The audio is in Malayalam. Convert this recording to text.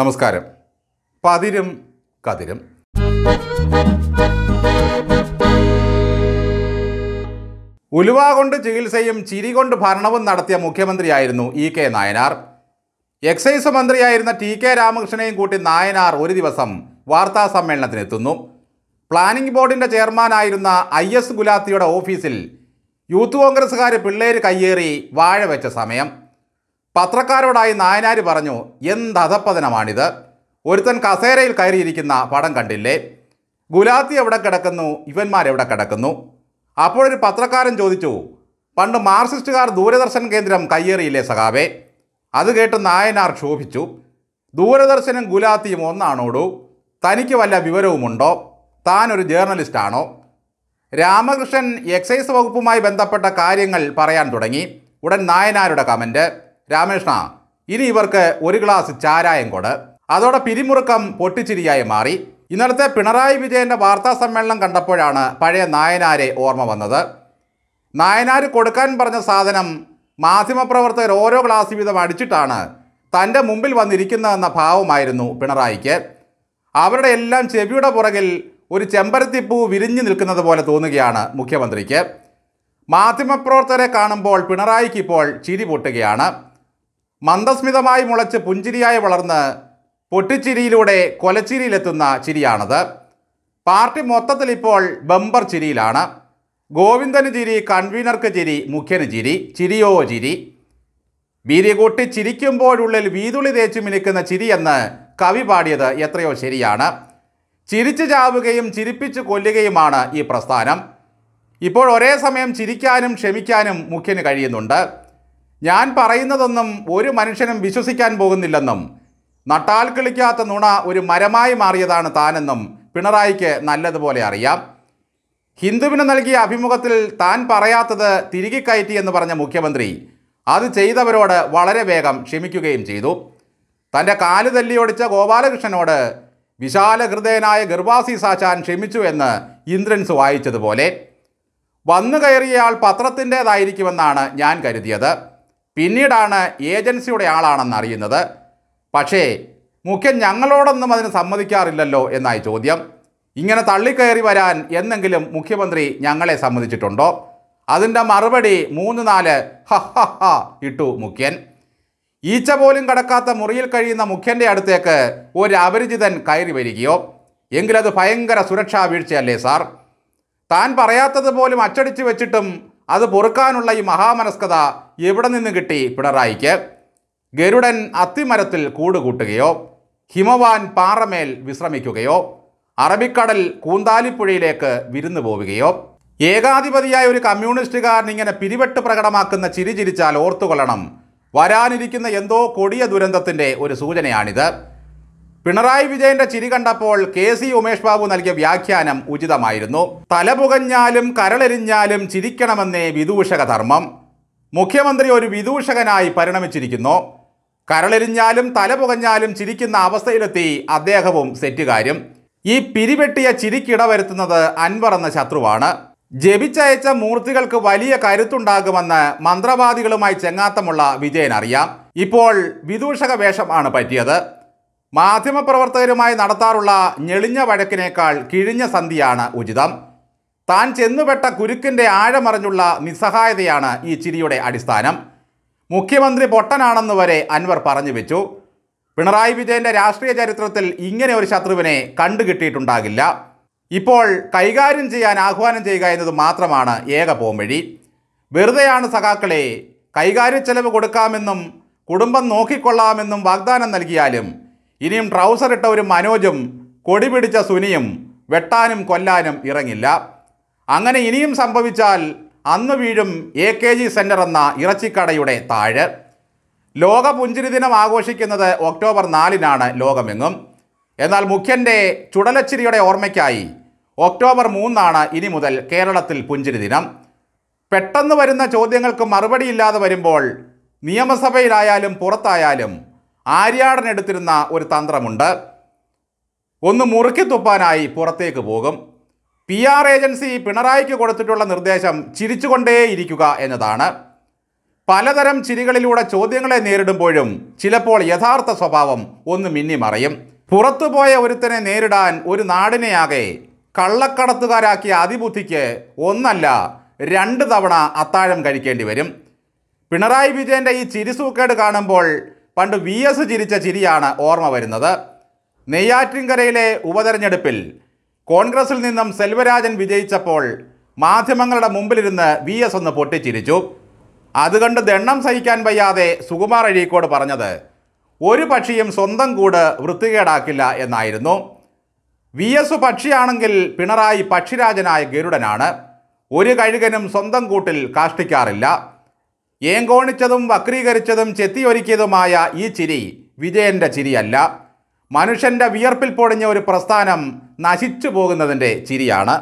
നമസ്കാരം പതിരും കതിരും ഉലുവ കൊണ്ട് ചികിത്സയും ചിരി കൊണ്ട് ഭരണവും നടത്തിയ മുഖ്യമന്ത്രിയായിരുന്നു ഇ കെ നായനാർ എക്സൈസ് മന്ത്രിയായിരുന്ന ടി കെ രാമകൃഷ്ണനെയും കൂട്ടി നായനാർ ഒരു ദിവസം വാർത്താ സമ്മേളനത്തിനെത്തുന്നു പ്ലാനിംഗ് ബോർഡിൻ്റെ ചെയർമാനായിരുന്ന ഐ എസ് ഗുലാത്തിയുടെ ഓഫീസിൽ യൂത്ത് കോൺഗ്രസ്സുകാർ പിള്ളേർ കയ്യേറി വാഴ വെച്ച സമയം പത്രക്കാരോടായി നായനാർ പറഞ്ഞു എന്തധപ്പതനമാണിത് ഒരുത്തൻ കസേരയിൽ കയറിയിരിക്കുന്ന പടം കണ്ടില്ലേ ഗുലാത്തി എവിടെ കിടക്കുന്നു ഇവന്മാരെവിടെ കിടക്കുന്നു അപ്പോഴൊരു പത്രക്കാരൻ ചോദിച്ചു പണ്ട് മാർസിസ്റ്റുകാർ ദൂരദർശൻ കേന്ദ്രം കയ്യേറിയില്ലേ സഖാവേ അത് കേട്ട് നായനാർ ക്ഷോഭിച്ചു ദൂരദർശനും ഗുലാത്തിയും ഒന്നാണോടു തനിക്ക് വല്ല വിവരവുമുണ്ടോ താനൊരു ജേർണലിസ്റ്റാണോ രാമകൃഷ്ണൻ എക്സൈസ് വകുപ്പുമായി ബന്ധപ്പെട്ട കാര്യങ്ങൾ പറയാൻ തുടങ്ങി ഉടൻ നായനാരുടെ കമൻറ്റ് രാമേഷ്ണ ഇനി ഇവർക്ക് ഒരു ഗ്ലാസ് ചാരായം കൊട് അതോടെ പിരിമുറുക്കം പൊട്ടിച്ചിരിയായി മാറി ഇന്നലത്തെ പിണറായി വിജയൻ്റെ വാർത്താ സമ്മേളനം കണ്ടപ്പോഴാണ് പഴയ നായനാരെ ഓർമ്മ വന്നത് നായനാർ കൊടുക്കാൻ പറഞ്ഞ സാധനം മാധ്യമപ്രവർത്തകർ ഓരോ ഗ്ലാസ് വീതം അടിച്ചിട്ടാണ് തൻ്റെ മുമ്പിൽ വന്നിരിക്കുന്നതെന്ന ഭാവമായിരുന്നു പിണറായിക്ക് അവരുടെ എല്ലാം ചെവിയുടെ പുറകിൽ ഒരു ചെമ്പരത്തിപ്പൂ വിരിഞ്ഞു നിൽക്കുന്നത് പോലെ തോന്നുകയാണ് മുഖ്യമന്ത്രിക്ക് മാധ്യമപ്രവർത്തകരെ കാണുമ്പോൾ പിണറായിക്ക് ഇപ്പോൾ ചിരി പൊട്ടുകയാണ് മന്ദസ്മിതമായി മുളച്ച് പുഞ്ചിരിയായി വളർന്ന് പൊട്ടിച്ചിരിയിലൂടെ കൊലച്ചിരിയിലെത്തുന്ന ചിരിയാണത് പാർട്ടി മൊത്തത്തിൽ ഇപ്പോൾ ബമ്പർ ചിരിയിലാണ് ഗോവിന്ദന് ചിരി കൺവീനർക്ക് ചിരി മുഖ്യന് ചിരി ചിരിയോ ചിരി വീര്യകൂട്ടി ചിരിക്കുമ്പോഴുള്ളിൽ വീതുളി തേച്ചു മിനുക്കുന്ന ചിരിയെന്ന് കവി പാടിയത് എത്രയോ ശരിയാണ് ചിരിച്ചു ചാവുകയും ചിരിപ്പിച്ചു കൊല്ലുകയുമാണ് ഈ പ്രസ്ഥാനം ഇപ്പോൾ ഒരേ സമയം ചിരിക്കാനും ക്ഷമിക്കാനും മുഖ്യന് കഴിയുന്നുണ്ട് ഞാൻ പറയുന്നതൊന്നും ഒരു മനുഷ്യനും വിശ്വസിക്കാൻ പോകുന്നില്ലെന്നും നട്ടാൽ കിളിക്കാത്ത നുണ ഒരു മരമായി മാറിയതാണ് താനെന്നും പിണറായിക്ക് നല്ലതുപോലെ അറിയാം ഹിന്ദുവിന് നൽകിയ അഭിമുഖത്തിൽ താൻ പറയാത്തത് തിരികെ കയറ്റി എന്ന് പറഞ്ഞ മുഖ്യമന്ത്രി അത് ചെയ്തവരോട് വളരെ വേഗം ക്ഷമിക്കുകയും ചെയ്തു തൻ്റെ കാല് തല്ലിയൊടിച്ച ഗോപാലകൃഷ്ണനോട് വിശാല ഹൃദയനായ ഗർവാസി സാച്ചാൻ ക്ഷമിച്ചു എന്ന് ഇന്ദ്രൻസ് വായിച്ചതുപോലെ വന്നു കയറിയയാൾ പത്രത്തിൻ്റേതായിരിക്കുമെന്നാണ് ഞാൻ കരുതിയത് പിന്നീടാണ് ഏജൻസിയുടെ ആളാണെന്ന് അറിയുന്നത് പക്ഷേ മുഖ്യൻ ഞങ്ങളോടൊന്നും അതിന് സമ്മതിക്കാറില്ലല്ലോ എന്നായി ചോദ്യം ഇങ്ങനെ തള്ളിക്കയറി വരാൻ എന്നെങ്കിലും മുഖ്യമന്ത്രി ഞങ്ങളെ സമ്മതിച്ചിട്ടുണ്ടോ അതിൻ്റെ മറുപടി മൂന്ന് നാല് ഹ ഹ ഇട്ടു മുഖ്യൻ ഈച്ച പോലും കടക്കാത്ത മുറിയിൽ കഴിയുന്ന മുഖ്യൻ്റെ അടുത്തേക്ക് ഒരു അപരിചിതൻ കയറി വരികയോ എങ്കിലത് ഭയങ്കര സുരക്ഷാ വീഴ്ചയല്ലേ സാർ താൻ പറയാത്തത് പോലും അച്ചടിച്ചു വെച്ചിട്ടും അത് പൊറുക്കാനുള്ള ഈ മഹാമനസ്കത എവിടെ നിന്ന് കിട്ടി പിണറായിക്ക് ഗരുഡൻ അത്തിമരത്തിൽ കൂടുകൂട്ടുകയോ ഹിമവാൻ പാറമേൽ വിശ്രമിക്കുകയോ അറബിക്കടൽ കൂന്താലിപ്പുഴയിലേക്ക് വിരുന്നു പോവുകയോ ഏകാധിപതിയായ ഒരു കമ്മ്യൂണിസ്റ്റുകാരൻ ഇങ്ങനെ പിരിവെട്ട് പ്രകടമാക്കുന്ന ചിരിചിരിച്ചാൽ ഓർത്തുകൊള്ളണം വരാനിരിക്കുന്ന എന്തോ കൊടിയ ദുരന്തത്തിൻ്റെ ഒരു സൂചനയാണിത് പിണറായി വിജയന്റെ ചിരി കണ്ടപ്പോൾ കെ സി ഉമേഷ് ബാബു നൽകിയ വ്യാഖ്യാനം ഉചിതമായിരുന്നു തലപുകഞ്ഞാലും കരളെരിഞ്ഞാലും ചിരിക്കണമെന്നേ വിദൂഷക ധർമ്മം മുഖ്യമന്ത്രി ഒരു വിദൂഷകനായി പരിണമിച്ചിരിക്കുന്നു കരളെരിഞ്ഞാലും തലപുകഞ്ഞാലും ചിരിക്കുന്ന അവസ്ഥയിലെത്തി അദ്ദേഹവും സെറ്റുകാരും ഈ പിരിവെട്ടിയ ചിരിക്കിട വരുത്തുന്നത് അൻവർ എന്ന ശത്രുവാണ് ജപിച്ചയച്ച മൂർത്തികൾക്ക് വലിയ കരുത്തുണ്ടാകുമെന്ന് മന്ത്രവാദികളുമായി ചെങ്ങാത്തമുള്ള വിജയൻ അറിയാം ഇപ്പോൾ വിദൂഷക വേഷമാണ് പറ്റിയത് മാധ്യമപ്രവർത്തകരുമായി നടത്താറുള്ള ഞെളിഞ്ഞ വഴക്കിനേക്കാൾ കിഴിഞ്ഞ സന്ധിയാണ് ഉചിതം താൻ ചെന്നുപെട്ട കുരുക്കിൻ്റെ ആഴമറിഞ്ഞുള്ള നിസ്സഹായതയാണ് ഈ ചിരിയുടെ അടിസ്ഥാനം മുഖ്യമന്ത്രി പൊട്ടനാണെന്ന് വരെ അൻവർ പറഞ്ഞു വെച്ചു പിണറായി വിജയൻ്റെ രാഷ്ട്രീയ ചരിത്രത്തിൽ ഇങ്ങനെ ഒരു ശത്രുവിനെ കണ്ടുകിട്ടിയിട്ടുണ്ടാകില്ല ഇപ്പോൾ കൈകാര്യം ചെയ്യാൻ ആഹ്വാനം ചെയ്യുക എന്നത് മാത്രമാണ് ഏക പോംവഴി വെറുതെയാണ് സഖാക്കളെ കൈകാര്യ ചെലവ് കൊടുക്കാമെന്നും കുടുംബം നോക്കിക്കൊള്ളാമെന്നും വാഗ്ദാനം നൽകിയാലും ഇനിയും ട്രൗസർ ഇട്ട ഒരു മനോജും കൊടി പിടിച്ച സുനിയും വെട്ടാനും കൊല്ലാനും ഇറങ്ങില്ല അങ്ങനെ ഇനിയും സംഭവിച്ചാൽ അന്ന് വീഴും എ കെ ജി സെൻറ്റർ എന്ന ഇറച്ചിക്കടയുടെ താഴെ ലോക പുഞ്ചിരി ദിനം ആഘോഷിക്കുന്നത് ഒക്ടോബർ നാലിനാണ് ലോകമെങ്ങും എന്നാൽ മുഖ്യൻ്റെ ചുടലച്ചിരിയുടെ ഓർമ്മയ്ക്കായി ഒക്ടോബർ മൂന്നാണ് ഇനി മുതൽ കേരളത്തിൽ പുഞ്ചിരി ദിനം പെട്ടെന്ന് വരുന്ന ചോദ്യങ്ങൾക്ക് മറുപടിയില്ലാതെ വരുമ്പോൾ നിയമസഭയിലായാലും പുറത്തായാലും ആര്യാടൻ എടുത്തിരുന്ന ഒരു തന്ത്രമുണ്ട് ഒന്ന് മുറുക്കി തുപ്പാനായി പുറത്തേക്ക് പോകും പി ആർ ഏജൻസി പിണറായിക്ക് കൊടുത്തിട്ടുള്ള നിർദ്ദേശം ചിരിച്ചുകൊണ്ടേയിരിക്കുക എന്നതാണ് പലതരം ചിരികളിലൂടെ ചോദ്യങ്ങളെ നേരിടുമ്പോഴും ചിലപ്പോൾ യഥാർത്ഥ സ്വഭാവം ഒന്ന് മിന്നിമറയും പുറത്തുപോയ ഒരുത്തനെ നേരിടാൻ ഒരു നാടിനെയാകെ കള്ളക്കടത്തുകാരാക്കിയ അതിബുദ്ധിക്ക് ഒന്നല്ല രണ്ട് തവണ അത്താഴം കഴിക്കേണ്ടി വരും പിണറായി വിജയൻ്റെ ഈ ചിരിസൂക്കേട് കാണുമ്പോൾ പണ്ട് വി എസ് ചിരിച്ച ചിരിയാണ് ഓർമ്മ വരുന്നത് നെയ്യാറ്റിൻകരയിലെ ഉപതെരഞ്ഞെടുപ്പിൽ കോൺഗ്രസിൽ നിന്നും സെൽവരാജൻ വിജയിച്ചപ്പോൾ മാധ്യമങ്ങളുടെ മുമ്പിലിരുന്ന് വി എസ് ഒന്ന് പൊട്ടിച്ചിരിച്ചു അതുകണ്ട് ദണ്ണം സഹിക്കാൻ വയ്യാതെ സുകുമാർ അഴീക്കോട് പറഞ്ഞത് ഒരു പക്ഷിയും സ്വന്തം കൂട് വൃത്തികേടാക്കില്ല എന്നായിരുന്നു വി എസ് പക്ഷിയാണെങ്കിൽ പിണറായി പക്ഷിരാജനായ ഗരുഡനാണ് ഒരു കഴുകനും സ്വന്തം കൂട്ടിൽ കാഷ്ടിക്കാറില്ല ഏങ്കോണിച്ചതും വക്രീകരിച്ചതും ചെത്തിയൊരുക്കിയതുമായ ഈ ചിരി വിജയൻ്റെ ചിരിയല്ല മനുഷ്യൻ്റെ വിയർപ്പിൽ പൊടിഞ്ഞ ഒരു പ്രസ്ഥാനം നശിച്ചു പോകുന്നതിൻ്റെ ചിരിയാണ്